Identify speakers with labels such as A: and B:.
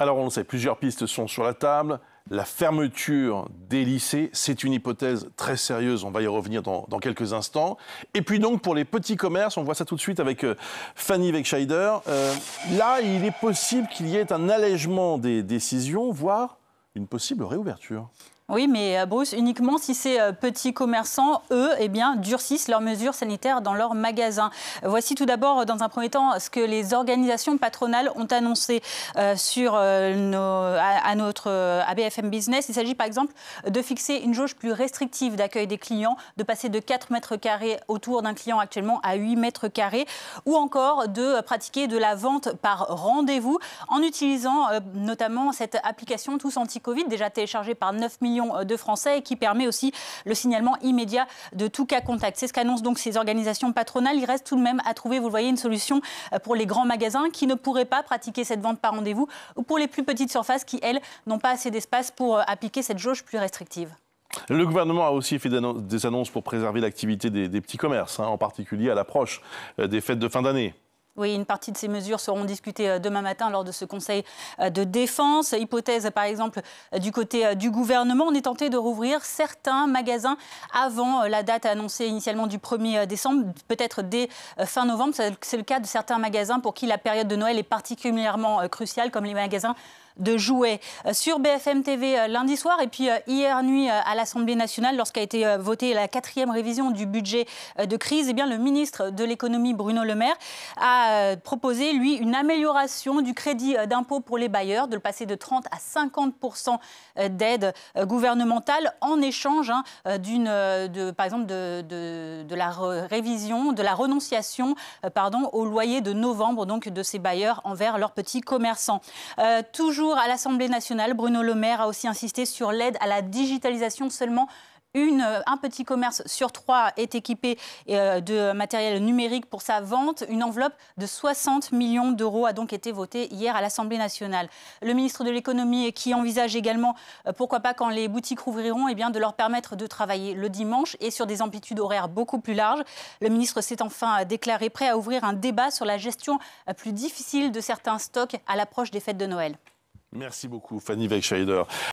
A: Alors on le sait, plusieurs pistes sont sur la table. La fermeture des lycées, c'est une hypothèse très sérieuse, on va y revenir dans, quelques instants. Et puis donc pour les petits commerces, on voit ça tout de suite avec euh, Fanny Wegscheider, euh, là il est possible qu'il y ait un allègement des décisions, voire une possible réouverture.
B: Oui, mais euh, Bruce, uniquement si ces euh, petits commerçants, eux, eh bien, durcissent leurs mesures sanitaires dans leurs magasins. Voici tout d'abord, euh, dans un premier temps, ce que les organisations patronales ont annoncé sur, à, notre ABFM Business. Il s'agit par exemple de fixer une jauge plus restrictive d'accueil des clients, de passer de 4 mètres carrés autour d'un client actuellement à 8 mètres carrés, ou encore de pratiquer de la vente par rendez-vous en utilisant notamment cette application Tous Anti-Covid, déjà téléchargée par 9 millions euh, de Français et qui permet aussi le signalement immédiat de tout cas contact. C'est ce qu'annoncent donc ces organisations patronales. Il reste tout de même à trouver, vous le voyez, une solution euh, pour les grands magasins qui ne pourraient pas pratiquer cette vente par rendez-vous ou pour les plus petites surfaces qui, elles, n'ont pas assez d'espace pour euh, appliquer cette jauge plus restrictive.
A: Le gouvernement a aussi fait des annonces pour préserver l'activité des, petits commerces, hein, en particulier à l'approche des fêtes de fin d'année.
B: Oui, une partie de ces mesures seront discutées euh, demain matin lors de ce Conseil euh, de défense. Hypothèse, euh, par exemple, du côté du gouvernement, on est tenté de rouvrir certains magasins avant la date annoncée initialement du 1er décembre, peut-être dès fin novembre. C'est le cas de certains magasins pour qui la période de Noël est particulièrement cruciale, comme les magasins de jouer. Euh, sur BFM TV euh, lundi soir et puis euh, hier nuit à l'Assemblée nationale, lorsqu'a été votée la quatrième révision du budget de crise, et eh bien, le ministre de l'économie Bruno Le Maire a proposé, lui, une amélioration du crédit d'impôt pour les bailleurs, de le passer de 30 à 50 d'aide gouvernementale en échange hein, d'une, de, par exemple, de, la révision, de la renonciation, pardon, au loyer de novembre donc de ces bailleurs envers leurs petits commerçants. toujours à l'Assemblée nationale, Bruno Le Maire a aussi insisté sur l'aide à la digitalisation seulement. Euh, un petit commerce sur trois est équipé euh, de matériel numérique pour sa vente. Une enveloppe de 60 millions d'euros a donc été votée hier à l'Assemblée nationale. Le ministre de l'économie euh, qui envisage également, pourquoi pas quand les boutiques rouvriront, eh bien de leur permettre de travailler le dimanche et sur des amplitudes horaires beaucoup plus larges. Le ministre s'est enfin déclaré prêt à ouvrir un débat sur la gestion plus difficile de certains stocks à l'approche des fêtes de Noël.
A: Merci beaucoup, Fanny Wegscheider.